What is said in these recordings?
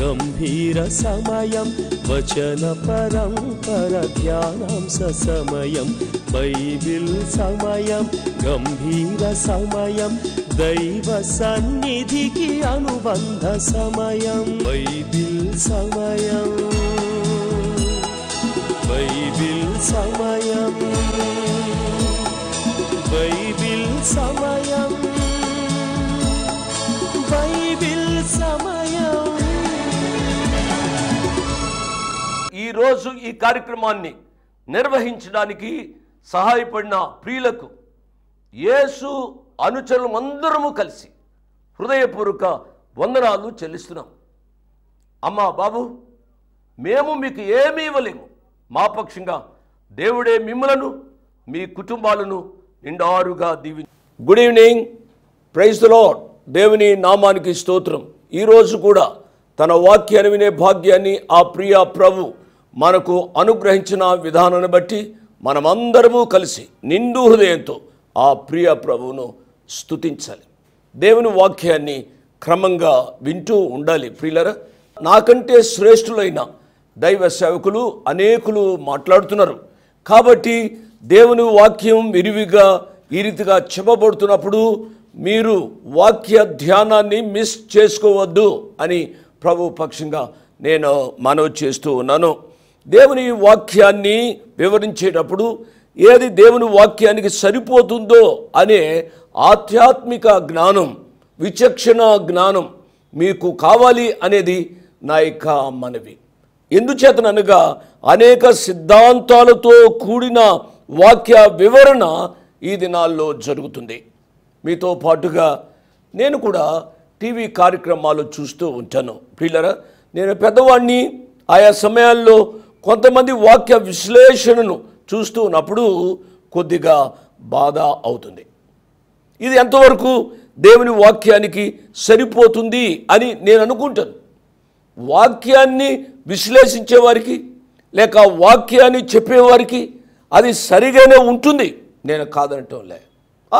गम्भीरसमयं वचनपरं परध्यानां समयं वैबिल् समयं गम्भीरसमयं दैव सन्निधि अनुबन्धसमयं वैबिल् समयं वैबिल् समयं ఈరోజు ఈ కార్యక్రమాన్ని నిర్వహించడానికి సహాయపడిన ప్రియులకు యేసు అనుచరులు అందరము కలిసి హృదయపూర్వక వందనాలు చెల్లిస్తున్నాం అమ్మా బాబు మేము మీకు ఏమీ ఇవ్వలేము మా పక్షంగా దేవుడే మిమ్మలను మీ కుటుంబాలను నిండారుగా దీవి గుడ్ ఈవినింగ్ ప్రైజ్లో దేవుని నామానికి స్తోత్రం ఈరోజు కూడా తన వాక్యాన్ని వినే భాగ్యాన్ని ఆ ప్రియ ప్రభు మనకు అనుగ్రహించిన విధానాన్ని బట్టి మనమందరము కలిసి నిండు హృదయంతో ఆ ప్రియ ప్రభువును స్థుతించాలి దేవుని వాక్యాన్ని క్రమంగా వింటూ ఉండాలి ప్రియులర నాకంటే శ్రేష్ఠులైన దైవ సేవకులు అనేకులు మాట్లాడుతున్నారు కాబట్టి దేవుని వాక్యం విరివిగా ఈ రీతిగా చెప్పబడుతున్నప్పుడు మీరు వాక్య ధ్యానాన్ని మిస్ చేసుకోవద్దు అని ప్రభు పక్షంగా నేను మనవి చేస్తూ ఉన్నాను దేవుని వాక్యాన్ని వివరించేటప్పుడు ఏది దేవుని వాక్యానికి సరిపోతుందో అనే ఆధ్యాత్మిక జ్ఞానం విచక్షణ జ్ఞానం మీకు కావాలి అనేది నా యొక్క మనవి ఎందుచేతనగా అనేక సిద్ధాంతాలతో కూడిన వాక్య వివరణ ఈ దినాల్లో జరుగుతుంది మీతో పాటుగా నేను కూడా టీవీ కార్యక్రమాలు చూస్తూ ఉంటాను పిల్లరా నేను పెద్దవాణ్ణి ఆయా సమయాల్లో కొంతమంది వాక్య విశ్లేషణను చూస్తూ ఉన్నప్పుడు కొద్దిగా బాధ అవుతుంది ఇది ఎంతవరకు దేవుని వాక్యానికి సరిపోతుంది అని నేను అనుకుంటాను వాక్యాన్ని విశ్లేషించేవారికి లేక వాక్యాన్ని చెప్పేవారికి అది సరిగానే ఉంటుంది నేను లే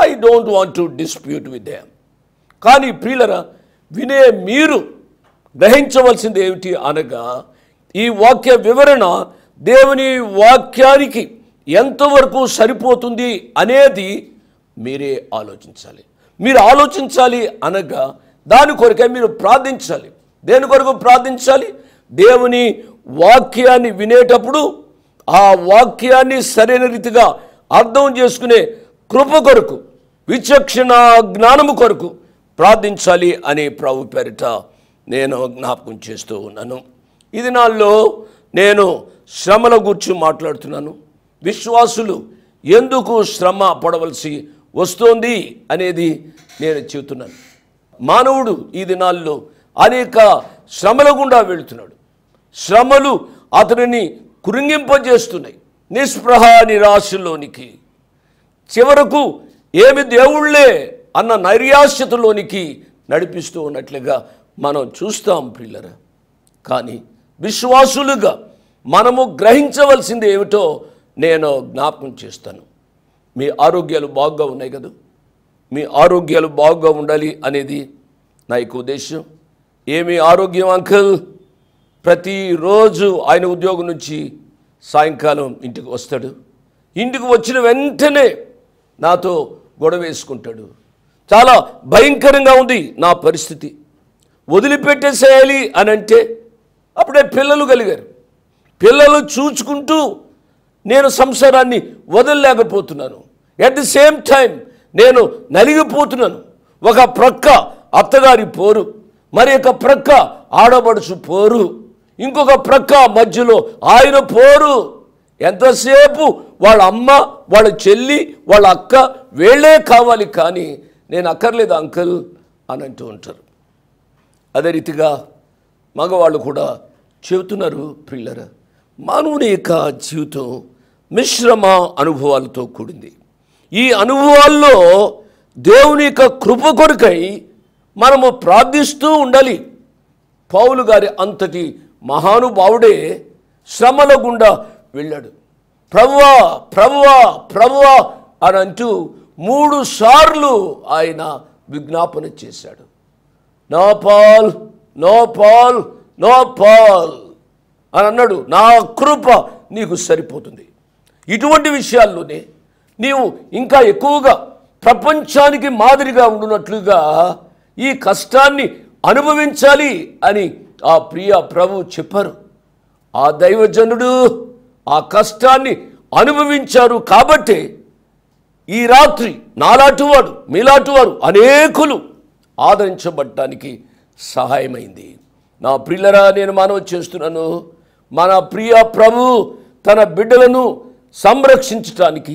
I don't want to dispute with them కానీ ప్రియులరా వినే మీరు గ్రహించవలసింది ఏమిటి అనగా ఈ వాక్య వివరణ దేవుని వాక్యానికి ఎంతవరకు సరిపోతుంది అనేది మీరే ఆలోచించాలి మీరు ఆలోచించాలి అనగా దాని కొరకే మీరు ప్రార్థించాలి దేని కొరకు ప్రార్థించాలి దేవుని వాక్యాన్ని వినేటప్పుడు ఆ వాక్యాన్ని సరైన రీతిగా అర్థం చేసుకునే కృప కొరకు విచక్షణ జ్ఞానము కొరకు ప్రార్థించాలి అనే ప్రభు పేరిట నేను జ్ఞాపకం చేస్తూ ఉన్నాను ఈ దినాల్లో నేను శ్రమల గురించి మాట్లాడుతున్నాను విశ్వాసులు ఎందుకు శ్రమ పడవలసి వస్తోంది అనేది నేను చెబుతున్నాను మానవుడు ఈ దినాల్లో అనేక శ్రమల గుండా వెళుతున్నాడు శ్రమలు అతనిని కృంగింపజేస్తున్నాయి నిస్పృహ నిరాశలోనికి చివరకు ఏమి దేవుళ్లే అన్న నైర్యాశ్యతలోనికి నడిపిస్తూ ఉన్నట్లుగా మనం చూస్తాం పిల్లరా కానీ విశ్వాసులుగా మనము గ్రహించవలసింది ఏమిటో నేను జ్ఞాపకం చేస్తాను మీ ఆరోగ్యాలు బాగుగా ఉన్నాయి కదా మీ ఆరోగ్యాలు బాగుగా ఉండాలి అనేది నా యొక్క ఉద్దేశం ఏమి ఆరోగ్యం అంకల్ ప్రతిరోజు ఆయన ఉద్యోగం నుంచి సాయంకాలం ఇంటికి వస్తాడు ఇంటికి వచ్చిన వెంటనే నాతో గొడవ వేసుకుంటాడు చాలా భయంకరంగా ఉంది నా పరిస్థితి వదిలిపెట్టేసేయాలి అని అంటే అప్పుడే పిల్లలు కలిగారు పిల్లలు చూచుకుంటూ నేను సంసారాన్ని వదలలేకపోతున్నాను ఎట్ ది సేమ్ టైం నేను నలిగిపోతున్నాను ఒక ప్రక్క అత్తగారి పోరు మరి ఒక ప్రక్క ఆడబడుచు పోరు ఇంకొక ప్రక్క మధ్యలో ఆయన పోరు ఎంతసేపు వాళ్ళ అమ్మ వాళ్ళ చెల్లి వాళ్ళ అక్క వీళ్ళే కావాలి కానీ నేను అక్కర్లేదు అంకుల్ అని అంటూ ఉంటారు అదే రీతిగా మగవాళ్ళు కూడా చెబుతున్నారు ప్రిల్లర మానవుని యొక్క జీవితం మిశ్రమ అనుభవాలతో కూడింది ఈ అనుభవాల్లో దేవుని యొక్క కృప కొరకై మనము ప్రార్థిస్తూ ఉండాలి పౌలు గారి అంతటి మహానుభావుడే శ్రమల గుండా వెళ్ళాడు ప్రవ్వా ప్రవ్వా ప్రవ్వా అని అంటూ మూడు సార్లు ఆయన విజ్ఞాపన చేశాడు నా Paul no Paul no Paul అని అన్నాడు నా కృప నీకు సరిపోతుంది ఇటువంటి విషయాల్లోనే నీవు ఇంకా ఎక్కువగా ప్రపంచానికి మాదిరిగా ఉండునట్లుగా ఈ కష్టాన్ని అనుభవించాలి అని ఆ ప్రియ ప్రభు చెప్పారు ఆ దైవజనుడు ఆ కష్టాన్ని అనుభవించారు కాబట్టి ఈ రాత్రి నాలాటివాడు మీలాటివారు అనేకులు ఆదరించబడటానికి సహాయమైంది నా ప్రియులరా నేను మనవి చేస్తున్నాను మన ప్రియ ప్రభు తన బిడ్డలను సంరక్షించటానికి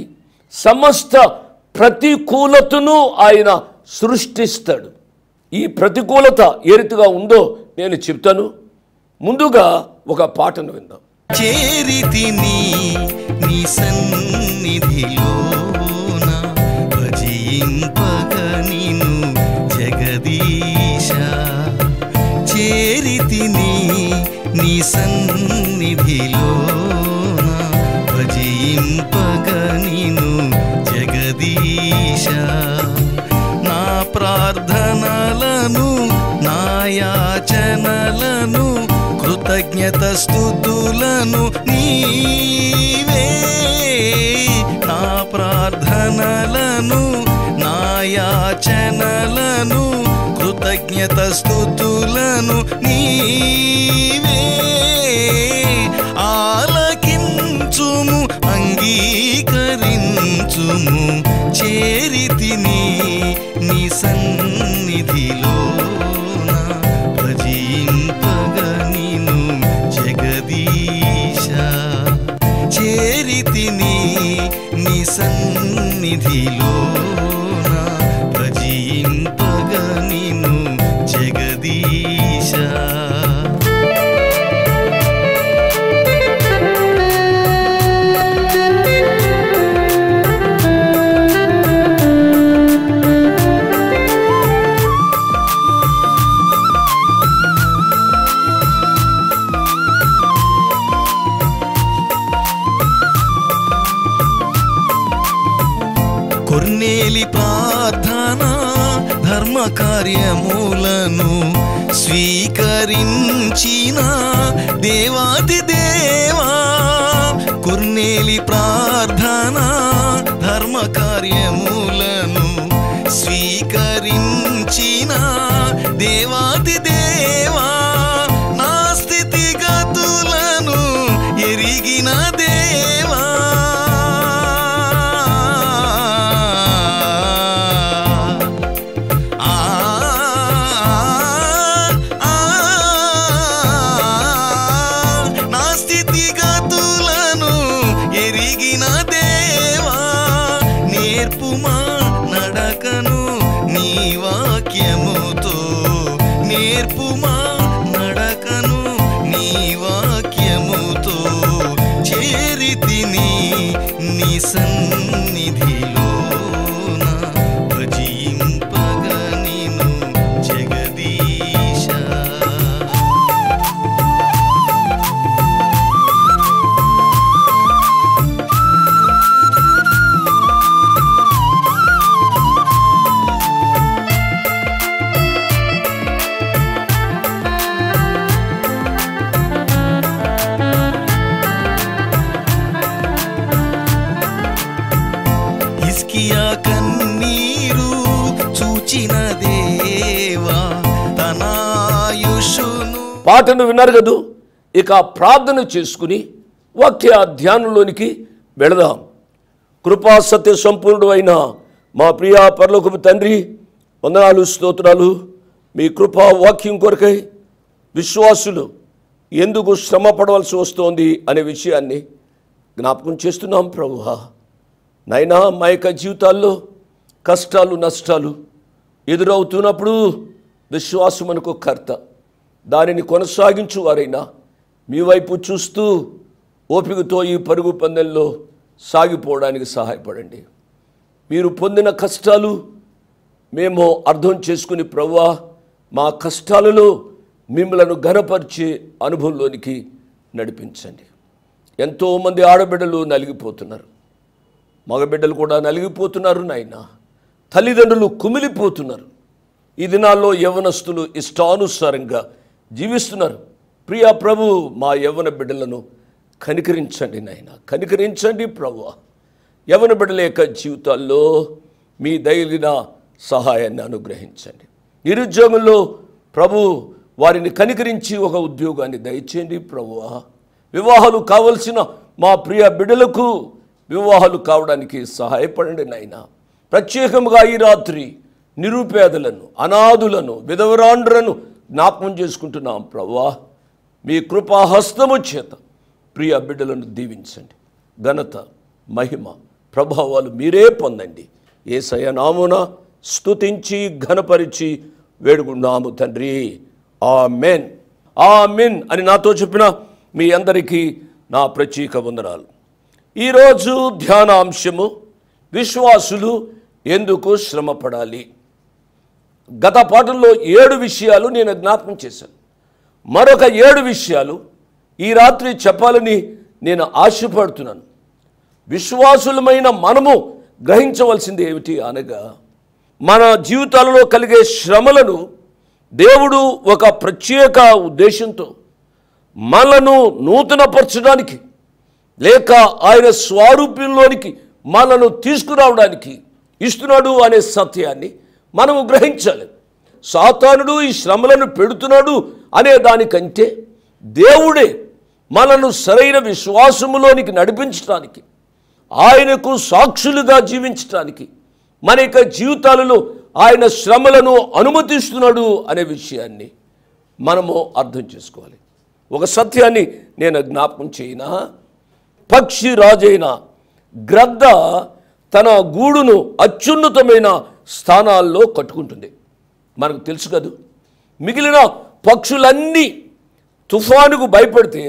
సమస్త ప్రతికూలతను ఆయన సృష్టిస్తాడు ఈ ప్రతికూలత ఏరితిగా ఉందో నేను చెప్తాను ముందుగా ఒక పాటను విందాం చేరితిని నీ సన్నిధిలో సన్నిధిలో భజింపగ జగదీశ నా ప్రార్థనలను నా కృతజ్ఞత స్థుతులను నీవే నా ప్రార్థనలను నాయాచనలను కృతజ్ఞత స్థుతులను నీవే ఆలకించుము అంగీకరించుము చేరితిని నీ సన్నిధిలో భజింపగనిను సన్నిధిలో పాటను విన్నారు కదూ ఇక ప్రార్థన చేసుకుని వాక్య ధ్యానంలోనికి వెళదాం కృపా సత్య సంపూర్ణుడు అయిన మా ప్రియా పర్లోకపు తండ్రి వందనాలు స్తోత్రాలు మీ కృపా వాక్యం కొరకై విశ్వాసులు ఎందుకు శ్రమ పడవలసి వస్తోంది అనే విషయాన్ని జ్ఞాపకం చేస్తున్నాం ప్రభు నైనా మా యొక్క జీవితాల్లో కష్టాలు నష్టాలు ఎదురవుతున్నప్పుడు విశ్వాసం మనకు కర్త దానిని కొనసాగించు వారైనా మీ వైపు చూస్తూ ఓపికతో ఈ పరుగు పందెంలో సాగిపోవడానికి సహాయపడండి మీరు పొందిన కష్టాలు మేము అర్థం చేసుకుని ప్రవ్వా మా కష్టాలలో మిమ్మలను ఘనపరిచే అనుభవంలోనికి నడిపించండి ఎంతోమంది ఆడబిడ్డలు నలిగిపోతున్నారు మగబిడ్డలు కూడా నలిగిపోతున్నారు నాయన తల్లిదండ్రులు కుమిలిపోతున్నారు ఈ దినాల్లో యవనస్తులు ఇష్టానుసారంగా జీవిస్తున్నారు ప్రియా ప్రభు మా యవ్వన బిడ్డలను కనికరించండి నాయన కనికరించండి ప్రభు యవ్వన బిడ్డల యొక్క జీవితాల్లో మీ దైలిన సహాయాన్ని అనుగ్రహించండి నిరుద్యోగంలో ప్రభు వారిని కనికరించి ఒక ఉద్యోగాన్ని దయచేయండి ప్రభు వివాహాలు కావలసిన మా ప్రియ బిడ్డలకు వివాహాలు కావడానికి సహాయపడండి నాయన ప్రత్యేకంగా ఈ రాత్రి నిరుపేదలను అనాథులను విధవరాండ్రను జ్ఞాపకం చేసుకుంటున్నాం ప్రవ్వా మీ కృపాహస్తము చేత ప్రియ బిడ్డలను దీవించండి ఘనత మహిమ ప్రభావాలు మీరే పొందండి ఏ నామున స్థుతించి ఘనపరిచి వేడుకున్నాము తండ్రి ఆ మెన్ ఆ మెన్ అని నాతో చెప్పిన మీ అందరికీ నా ప్రత్యేక వందనాలు ఈరోజు ధ్యానాంశము విశ్వాసులు ఎందుకు శ్రమపడాలి గత పాఠంలో ఏడు విషయాలు నేను జ్ఞాపకం చేశాను మరొక ఏడు విషయాలు ఈ రాత్రి చెప్పాలని నేను ఆశపడుతున్నాను విశ్వాసులమైన మనము గ్రహించవలసింది ఏమిటి అనగా మన జీవితాలలో కలిగే శ్రమలను దేవుడు ఒక ప్రత్యేక ఉద్దేశంతో మనను నూతనపరచడానికి లేక ఆయన స్వారూప్యంలోనికి మనను తీసుకురావడానికి ఇస్తున్నాడు అనే సత్యాన్ని మనము గ్రహించాలి సాతానుడు ఈ శ్రమలను పెడుతున్నాడు అనే దానికంటే దేవుడే మనను సరైన విశ్వాసములోనికి నడిపించడానికి ఆయనకు సాక్షులుగా జీవించటానికి మన యొక్క జీవితాలలో ఆయన శ్రమలను అనుమతిస్తున్నాడు అనే విషయాన్ని మనము అర్థం చేసుకోవాలి ఒక సత్యాన్ని నేను జ్ఞాపకం చేయన పక్షి రాజైన గ్రద్ద తన గూడును అత్యున్నతమైన స్థానాల్లో కట్టుకుంటుంది మనకు తెలుసు కదూ మిగిలిన పక్షులన్నీ తుఫానుకు భయపడితే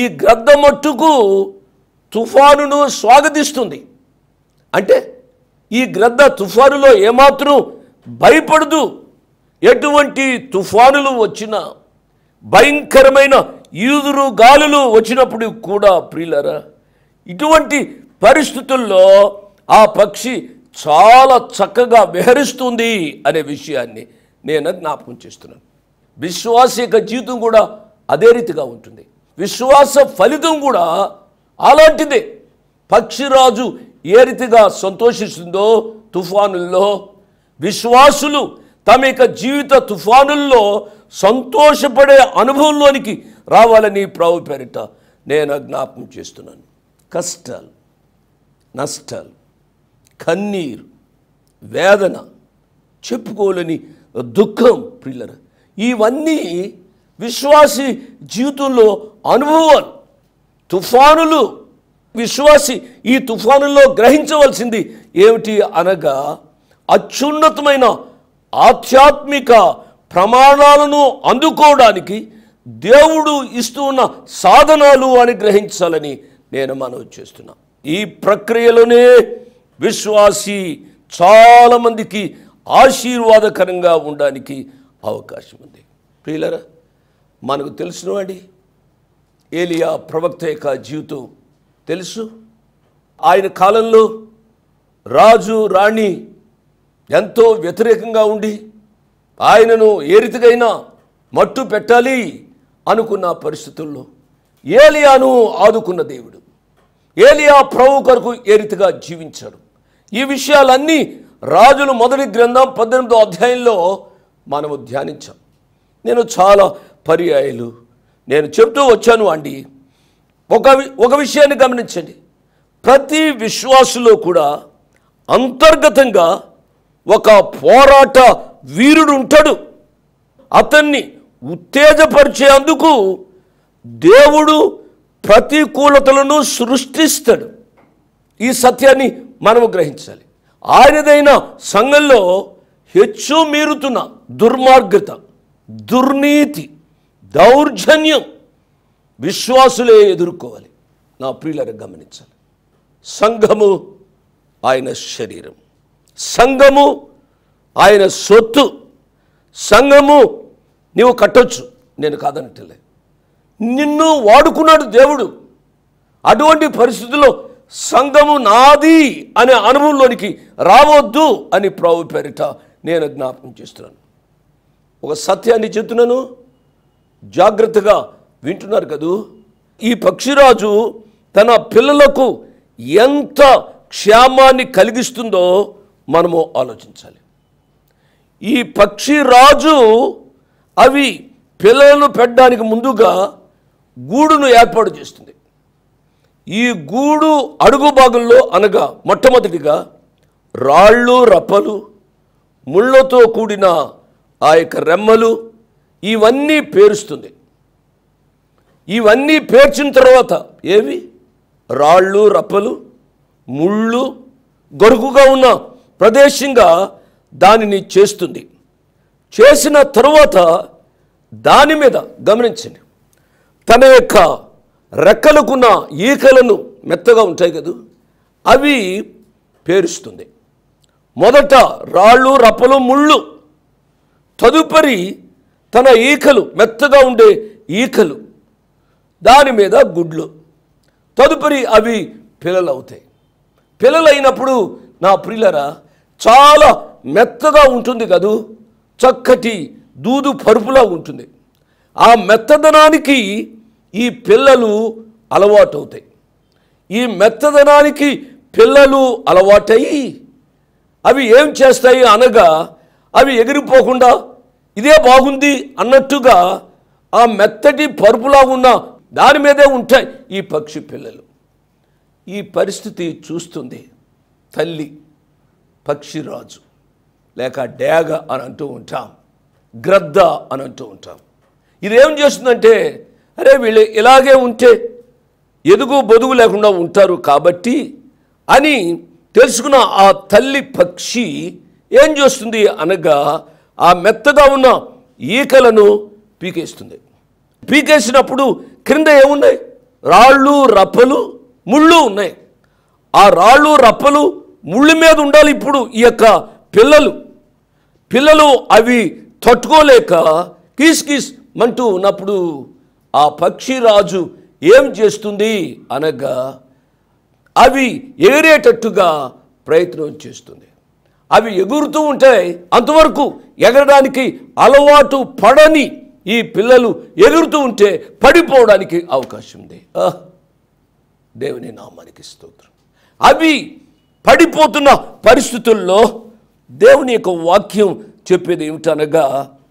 ఈ గ్రద్ద మట్టుకు తుఫానును స్వాగతిస్తుంది అంటే ఈ గ్రద్ద తుఫానులో ఏమాత్రం భయపడదు ఎటువంటి తుఫానులు వచ్చినా భయంకరమైన ఈదురు గాలులు వచ్చినప్పుడు కూడా ప్రియులరా ఇటువంటి పరిస్థితుల్లో ఆ పక్షి చాలా చక్కగా విహరిస్తుంది అనే విషయాన్ని నేను జ్ఞాపకం చేస్తున్నాను విశ్వాస యొక్క జీవితం కూడా అదే రీతిగా ఉంటుంది విశ్వాస ఫలితం కూడా అలాంటిదే పక్షిరాజు ఏ రీతిగా సంతోషిస్తుందో తుఫానుల్లో విశ్వాసులు తమ యొక్క జీవిత తుఫానుల్లో సంతోషపడే అనుభవంలోనికి రావాలని ప్రావు పేరిట నేను జ్ఞాపకం చేస్తున్నాను కష్టాలు నష్టాలు కన్నీరు వేదన చెప్పుకోలేని దుఃఖం ప్రిల్లర్ ఇవన్నీ విశ్వాసి జీవితంలో అనుభవాలు తుఫానులు విశ్వాసి ఈ తుఫానుల్లో గ్రహించవలసింది ఏమిటి అనగా అత్యున్నతమైన ఆధ్యాత్మిక ప్రమాణాలను అందుకోవడానికి దేవుడు ఇస్తూ ఉన్న సాధనాలు అని గ్రహించాలని నేను మనవి చేస్తున్నా ఈ ప్రక్రియలోనే విశ్వాసి చాలామందికి ఆశీర్వాదకరంగా ఉండడానికి అవకాశం ఉంది ప్రియులరా మనకు తెలిసినవాడి ఏలియా ప్రవక్త యొక్క జీవితం తెలుసు ఆయన కాలంలో రాజు రాణి ఎంతో వ్యతిరేకంగా ఉండి ఆయనను ఏ మట్టు పెట్టాలి అనుకున్న పరిస్థితుల్లో ఏలియాను ఆదుకున్న దేవుడు ఏలియా ప్రభు కొరకు ఏ రీతిగా జీవించాడు ఈ విషయాలన్నీ రాజులు మొదటి గ్రంథం పద్దెనిమిదో అధ్యాయంలో మనము ధ్యానించాం నేను చాలా పర్యాయాలు నేను చెప్తూ వచ్చాను అండి ఒక ఒక విషయాన్ని గమనించండి ప్రతి విశ్వాసులో కూడా అంతర్గతంగా ఒక పోరాట వీరుడు ఉంటాడు అతన్ని ఉత్తేజపరిచేందుకు దేవుడు ప్రతికూలతలను సృష్టిస్తాడు ఈ సత్యాన్ని మనము గ్రహించాలి ఆయనదైన సంఘంలో హెచ్చు మీరుతున్న దుర్మార్గత దుర్నీతి దౌర్జన్యం విశ్వాసులే ఎదుర్కోవాలి నా ప్రియులను గమనించాలి సంఘము ఆయన శరీరం సంఘము ఆయన సొత్తు సంఘము నీవు కట్టొచ్చు నేను కాదనట్లే నిన్ను వాడుకున్నాడు దేవుడు అటువంటి పరిస్థితుల్లో సంఘము నాది అనే అనుభవంలోనికి రావద్దు అని ప్రభు పేరిట నేను జ్ఞాపకం చేస్తున్నాను ఒక సత్యాన్ని చెప్తున్నాను జాగ్రత్తగా వింటున్నారు కదూ ఈ పక్షిరాజు తన పిల్లలకు ఎంత క్షేమాన్ని కలిగిస్తుందో మనము ఆలోచించాలి ఈ పక్షిరాజు అవి పిల్లలను పెట్టడానికి ముందుగా గూడును ఏర్పాటు చేస్తుంది ఈ గూడు అడుగు భాగంలో అనగా మొట్టమొదటిగా రాళ్ళు రప్పలు ముళ్ళతో కూడిన ఆ యొక్క రెమ్మలు ఇవన్నీ పేరుస్తుంది ఇవన్నీ పేర్చిన తర్వాత ఏవి రాళ్ళు రప్పలు ముళ్ళు గొరుకుగా ఉన్న ప్రదేశంగా దానిని చేస్తుంది చేసిన తరువాత దాని మీద గమనించండి తన యొక్క రెక్కలకున్న ఈకలను మెత్తగా ఉంటాయి కదా అవి పేరుస్తుంది మొదట రాళ్ళు రప్పలు ముళ్ళు తదుపరి తన ఈకలు మెత్తగా ఉండే ఈకలు దాని మీద గుడ్లు తదుపరి అవి పిల్లలు అవుతాయి పిల్లలైనప్పుడు నా ప్రిల్లర చాలా మెత్తగా ఉంటుంది కదూ చక్కటి దూదు పరుపులా ఉంటుంది ఆ మెత్తదనానికి ఈ పిల్లలు అలవాటు అవుతాయి ఈ మెత్తదనానికి పిల్లలు అలవాటయ్యి అవి ఏం చేస్తాయి అనగా అవి ఎగిరిపోకుండా ఇదే బాగుంది అన్నట్టుగా ఆ మెత్తటి పరుపులా ఉన్న దాని మీదే ఉంటాయి ఈ పక్షి పిల్లలు ఈ పరిస్థితి చూస్తుంది తల్లి పక్షిరాజు లేక డేగ అని అంటూ ఉంటాం గ్రద్ద అని అంటూ ఉంటాం ఇదేం చేస్తుందంటే అరే వీళ్ళు ఇలాగే ఉంటే ఎదుగు బొదుగు లేకుండా ఉంటారు కాబట్టి అని తెలుసుకున్న ఆ తల్లి పక్షి ఏం చేస్తుంది అనగా ఆ మెత్తగా ఉన్న ఈకలను పీకేస్తుంది పీకేసినప్పుడు క్రింద ఏమున్నాయి రాళ్ళు రప్పలు ముళ్ళు ఉన్నాయి ఆ రాళ్ళు రప్పలు ముళ్ళు మీద ఉండాలి ఇప్పుడు ఈ యొక్క పిల్లలు పిల్లలు అవి తట్టుకోలేక కీస్ కీస్ మంటూ ఉన్నప్పుడు ఆ పక్షి రాజు ఏం చేస్తుంది అనగా అవి ఎగిరేటట్టుగా ప్రయత్నం చేస్తుంది అవి ఎగురుతూ ఉంటాయి అంతవరకు ఎగరడానికి అలవాటు పడని ఈ పిల్లలు ఎగురుతూ ఉంటే పడిపోవడానికి అవకాశం ఉంది దేవుని నామానికి స్తోత్రం అవి పడిపోతున్న పరిస్థితుల్లో దేవుని యొక్క వాక్యం చెప్పేది ఏమిటనగా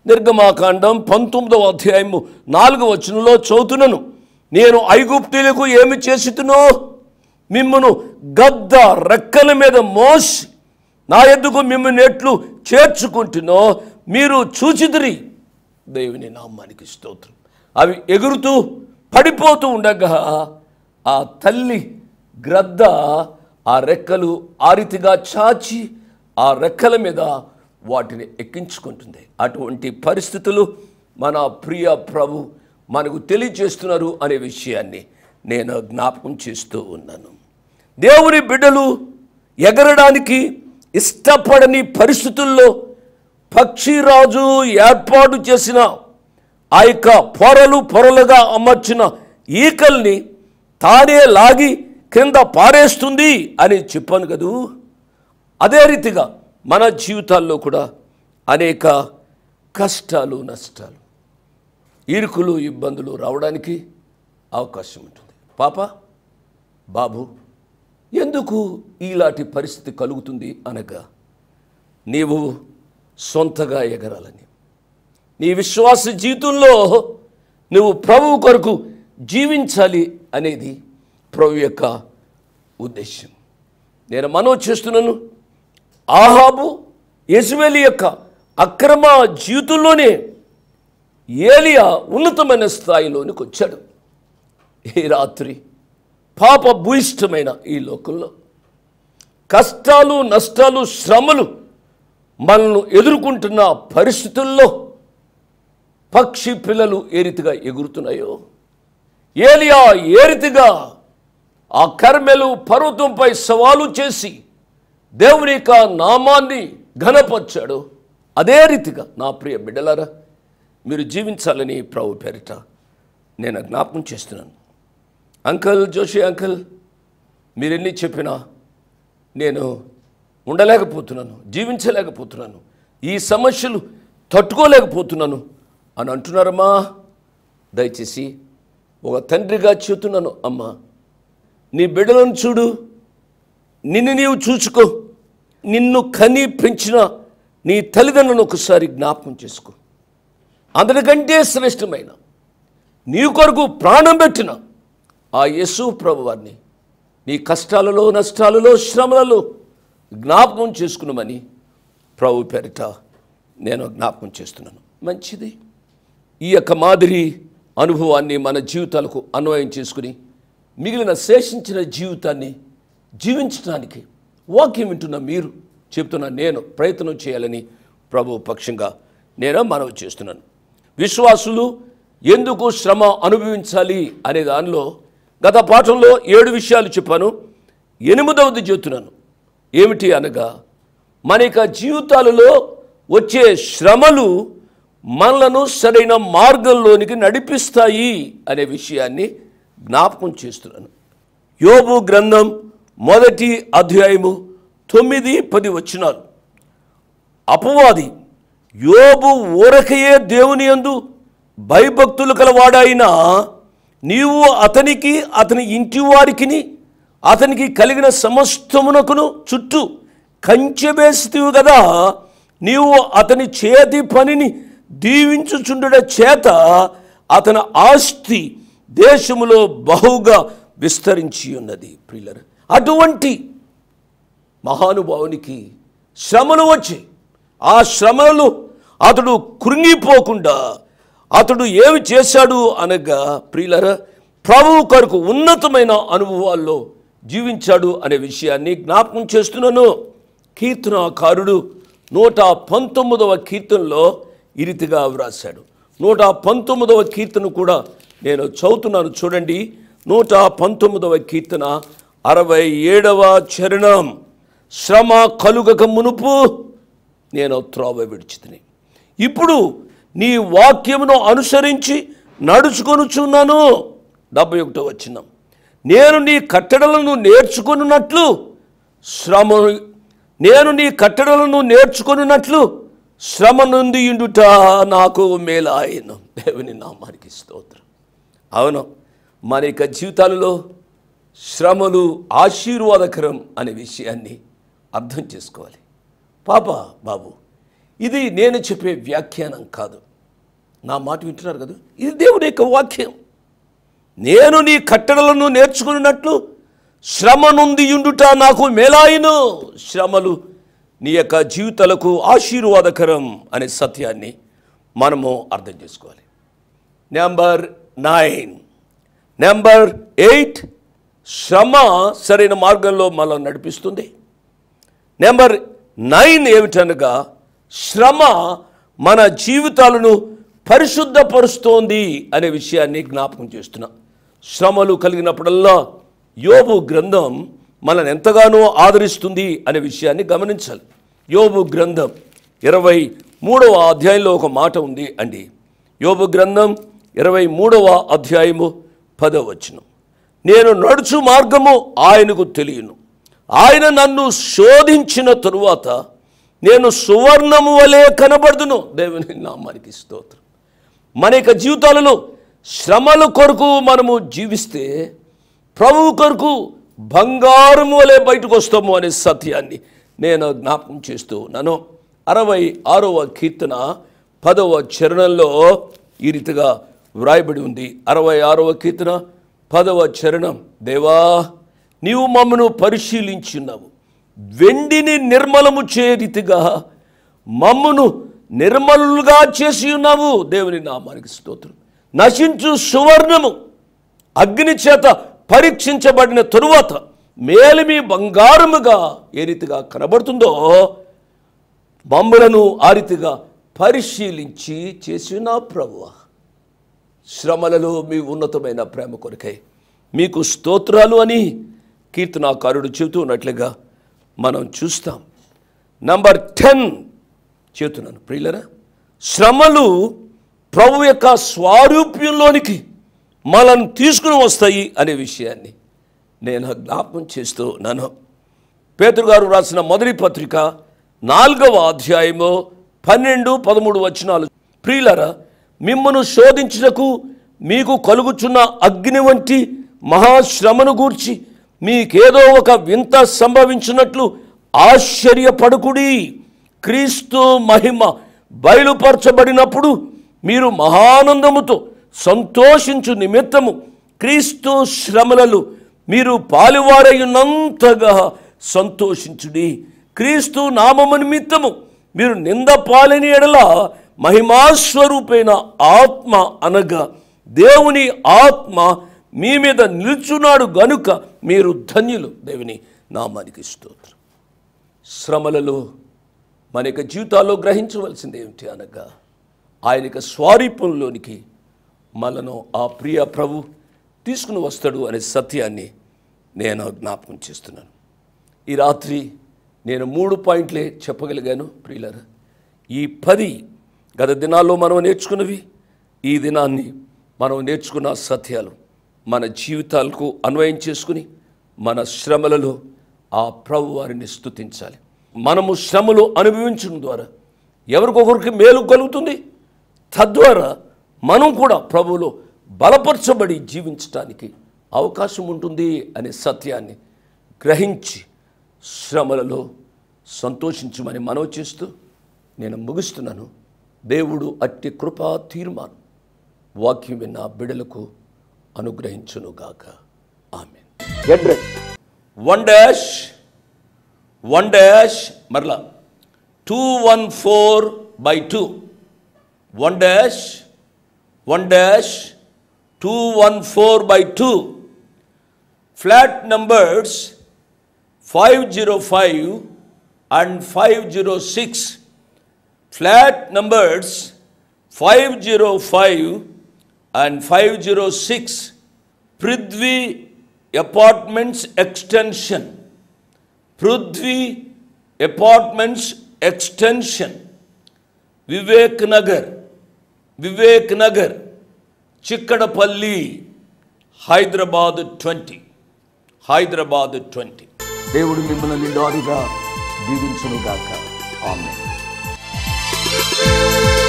నిర్గమాకాండం పంతొమ్మిదవ అధ్యాయము నాలుగు వచనంలో చదువుతున్నాను నేను ఐగుప్తులకు ఏమి చేసితునో మిమ్మను గద్ద రెక్కల మీద మోసి నా ఎందుకు మిమ్మల్ని ఎట్లు చేర్చుకుంటున్నో మీరు చూచిదిరి దేవుని నామానికి స్తోత్రం అవి ఎగురుతూ పడిపోతూ ఉండగా ఆ తల్లి గ్రద్ద ఆ రెక్కలు ఆ రీతిగా చాచి ఆ రెక్కల మీద వాటిని ఎక్కించుకుంటుంది అటువంటి పరిస్థితులు మన ప్రియ ప్రభు మనకు తెలియజేస్తున్నారు అనే విషయాన్ని నేను జ్ఞాపకం చేస్తూ ఉన్నాను దేవుని బిడ్డలు ఎగరడానికి ఇష్టపడని పరిస్థితుల్లో పక్షిరాజు ఏర్పాటు చేసిన ఆ యొక్క పొరలు పొరలుగా అమర్చిన ఈకల్ని తానే లాగి కింద పారేస్తుంది అని చెప్పాను కదూ అదే రీతిగా మన జీవితాల్లో కూడా అనేక కష్టాలు నష్టాలు ఇరుకులు ఇబ్బందులు రావడానికి అవకాశం ఉంటుంది పాప బాబు ఎందుకు ఇలాంటి పరిస్థితి కలుగుతుంది అనగా నీవు సొంతగా ఎగరాలని నీ విశ్వాస జీవితంలో నువ్వు ప్రభువు కొరకు జీవించాలి అనేది ప్రభు యొక్క ఉద్దేశం నేను మనో చేస్తున్నాను ఆహాబు యజ్వేలి యొక్క అక్రమ జీవితంలోనే ఏలియా ఉన్నతమైన స్థాయిలోనికి వచ్చాడు ఈ రాత్రి పాప భూయిష్టమైన ఈ లోకంలో కష్టాలు నష్టాలు శ్రమలు మనల్ని ఎదుర్కొంటున్న పరిస్థితుల్లో పక్షి పిల్లలు ఏ రీతిగా ఎగురుతున్నాయో ఏలియా ఏ రీతిగా ఆ కర్మెలు పర్వతంపై సవాలు చేసి దేవుని యొక్క నామాన్ని ఘనపరిచాడు అదే రీతిగా నా ప్రియ బిడ్డలారా మీరు జీవించాలని ప్రభు పేరిట నేను జ్ఞాపకం చేస్తున్నాను అంకల్ జోషి అంకల్ మీరెన్ని చెప్పినా నేను ఉండలేకపోతున్నాను జీవించలేకపోతున్నాను ఈ సమస్యలు తట్టుకోలేకపోతున్నాను అని అంటున్నారమ్మా దయచేసి ఒక తండ్రిగా చెబుతున్నాను అమ్మా నీ బిడ్డలను చూడు నిన్ను నీవు చూసుకో నిన్ను కని పెంచిన నీ తల్లిదండ్రులను ఒకసారి జ్ఞాపకం చేసుకో అందరికంటే శ్రేష్టమైన నీ కొరకు ప్రాణం పెట్టిన ఆ యశు ప్రభు వారిని నీ కష్టాలలో నష్టాలలో శ్రమలలో జ్ఞాపకం చేసుకున్నామని ప్రభు పేరిట నేను జ్ఞాపకం చేస్తున్నాను మంచిది ఈ యొక్క మాదిరి అనుభవాన్ని మన జీవితాలకు అన్వయం చేసుకుని మిగిలిన శేషించిన జీవితాన్ని జీవించడానికి వాక్యం వింటున్న మీరు చెప్తున్న నేను ప్రయత్నం చేయాలని ప్రభు పక్షంగా నేను మనవి చేస్తున్నాను విశ్వాసులు ఎందుకు శ్రమ అనుభవించాలి అనే దానిలో గత పాఠంలో ఏడు విషయాలు చెప్పాను ఎనిమిదవది చెబుతున్నాను ఏమిటి అనగా మన యొక్క జీవితాలలో వచ్చే శ్రమలు మనలను సరైన మార్గంలోనికి నడిపిస్తాయి అనే విషయాన్ని జ్ఞాపకం చేస్తున్నాను యోబు గ్రంథం మొదటి అధ్యాయము తొమ్మిది పది వచ్చినారు అపవాది యోబు ఊరకయే దేవుని అందు భయభక్తులు కలవాడైనా నీవు అతనికి అతని ఇంటి వారికి అతనికి కలిగిన సమస్తమునకును చుట్టూ కంచెవేసితివు కదా నీవు అతని చేతి పనిని దీవించుచుండుట చేత అతని ఆస్తి దేశములో బహుగా విస్తరించి ఉన్నది ప్రిల్లర్ అటువంటి మహానుభావునికి శ్రమలు వచ్చి ఆ శ్రమలు అతడు కృంగిపోకుండా అతడు ఏమి చేశాడు అనగా ప్రియులర ప్రభువు కొరకు ఉన్నతమైన అనుభవాల్లో జీవించాడు అనే విషయాన్ని జ్ఞాపకం చేస్తున్నాను కీర్తనకారుడు నూట పంతొమ్మిదవ కీర్తనలో ఇరితిగా వ్రాశాడు నూట పంతొమ్మిదవ కీర్తన కూడా నేను చదువుతున్నాను చూడండి నూట పంతొమ్మిదవ కీర్తన అరవై ఏడవ చరణం శ్రమ కలుగక మునుపు నేను త్రోవ విడిచితిని ఇప్పుడు నీ వాక్యమును అనుసరించి నడుచుకొనుచున్నాను డెబ్బై ఒకటో వచ్చిన నేను నీ కట్టడలను నేర్చుకున్నట్లు శ్రమ నేను నీ కట్టడలను నేర్చుకున్నట్లు శ్రమ నుండి ఇండుట నాకు మేలాయను దేవుని నామానికి స్తోత్రం అవును మన యొక్క జీవితాలలో శ్రమలు ఆశీర్వాదకరం అనే విషయాన్ని అర్థం చేసుకోవాలి పాప బాబు ఇది నేను చెప్పే వ్యాఖ్యానం కాదు నా మాట వింటున్నారు కదా ఇది దేవుడి యొక్క వాక్యం నేను నీ కట్టడలను నేర్చుకున్నట్లు శ్రమ నుండి ఉండుట నాకు మేలాయిను శ్రమలు నీ యొక్క జీవితాలకు ఆశీర్వాదకరం అనే సత్యాన్ని మనము అర్థం చేసుకోవాలి నెంబర్ నైన్ నెంబర్ ఎయిట్ శ్రమ సరైన మార్గంలో మనం నడిపిస్తుంది నెంబర్ నైన్ ఏమిటనగా శ్రమ మన జీవితాలను పరిశుద్ధపరుస్తోంది అనే విషయాన్ని జ్ఞాపకం చేస్తున్నా శ్రమలు కలిగినప్పుడల్లా యోబు గ్రంథం మనల్ని ఎంతగానో ఆదరిస్తుంది అనే విషయాన్ని గమనించాలి యోబు గ్రంథం ఇరవై మూడవ అధ్యాయంలో ఒక మాట ఉంది అండి యోబు గ్రంథం ఇరవై మూడవ అధ్యాయము పదవచనం నేను నడుచు మార్గము ఆయనకు తెలియను ఆయన నన్ను శోధించిన తరువాత నేను సువర్ణము వలె కనబడుదును దేవుని నామానికి స్తోత్రం మన యొక్క జీవితాలలో శ్రమల కొరకు మనము జీవిస్తే ప్రభువు కొరకు బంగారము వలె బయటకు వస్తాము అనే సత్యాన్ని నేను జ్ఞాపకం చేస్తూ ఉన్నాను అరవై ఆరవ కీర్తన పదవ చరణంలో ఈ రీతిగా వ్రాయబడి ఉంది అరవై ఆరవ కీర్తన పదవ చరణం దేవా నీవు మమ్మను పరిశీలించున్నావు వెండిని నిర్మలము చే రీతిగా మమ్మను నిర్మలుగా చేసి ఉన్నావు దేవుని నామానికి స్తోత్రం నశించు సువర్ణము అగ్ని చేత పరీక్షించబడిన తరువాత మేలిమి బంగారముగా ఏ రీతిగా కనబడుతుందో మమ్మలను ఆ రీతిగా పరిశీలించి చేసిన ప్రభువా శ్రమలలో మీ ఉన్నతమైన ప్రేమ కొరకై మీకు స్తోత్రాలు అని కీర్తనాకారుడు చెబుతూ ఉన్నట్లుగా మనం చూస్తాం నంబర్ టెన్ చెబుతున్నాను ప్రియులరా శ్రమలు ప్రభు యొక్క స్వారూప్యంలోనికి మనల్ని తీసుకుని వస్తాయి అనే విషయాన్ని నేను జ్ఞాపం చేస్తూ ఉన్నాను పేతృగారు రాసిన మొదటి పత్రిక నాలుగవ అధ్యాయము పన్నెండు పదమూడు వచనాలు ప్రియులరా మిమ్మను శోధించుటకు మీకు కలుగుచున్న అగ్ని వంటి మహాశ్రమను గూర్చి మీకేదో ఒక వింత సంభవించినట్లు ఆశ్చర్యపడుకుడి క్రీస్తు మహిమ బయలుపరచబడినప్పుడు మీరు మహానందముతో సంతోషించు నిమిత్తము క్రీస్తు శ్రమలలు మీరు పాలువారయ్యున్నంతగా సంతోషించుడి క్రీస్తు నామము నిమిత్తము మీరు నింద పాలని ఎడలా మహిమాస్వరూపైన ఆత్మ అనగా దేవుని ఆత్మ మీ మీద నిల్చున్నాడు గనుక మీరు ధన్యులు దేవుని నామానికి స్తోత్రం శ్రమలలో మన యొక్క జీవితాల్లో గ్రహించవలసింది ఏమిటి అనగా ఆయన యొక్క స్వారీపంలోనికి మనను ఆ ప్రియ ప్రభు తీసుకుని వస్తాడు అనే సత్యాన్ని నేను జ్ఞాపకం చేస్తున్నాను ఈ రాత్రి నేను మూడు పాయింట్లే చెప్పగలిగాను ప్రియులరా ఈ పది గత దినాల్లో మనం నేర్చుకున్నవి ఈ దినాన్ని మనం నేర్చుకున్న సత్యాలు మన జీవితాలకు అన్వయం చేసుకుని మన శ్రమలలో ఆ ప్రభు వారిని స్థుతించాలి మనము శ్రమలు అనుభవించడం ద్వారా ఎవరికొకరికి మేలు కలుగుతుంది తద్వారా మనం కూడా ప్రభువులో బలపరచబడి జీవించడానికి అవకాశం ఉంటుంది అనే సత్యాన్ని గ్రహించి శ్రమలలో సంతోషించమని మనవి చేస్తూ నేను ముగిస్తున్నాను దేవుడు అట్టి కృపా తీర్మానం వాక్యం విన్న బిడలకు అనుగ్రహించునుగాక ఆమె address one dash one dash మరలా two one four by two one dash one dash two one four by two flat numbers five zero five and five zero six flat numbers 505 and 506 Prithvi Apartments Extension. Prithvi Apartments Extension. Vivek Nagar. Vivek Nagar. Chikkadapalli. They will Hyderabad twenty దేవుడు మిమ్మల్ని నిండాదిగా దీవించునుగాక ఆమె Música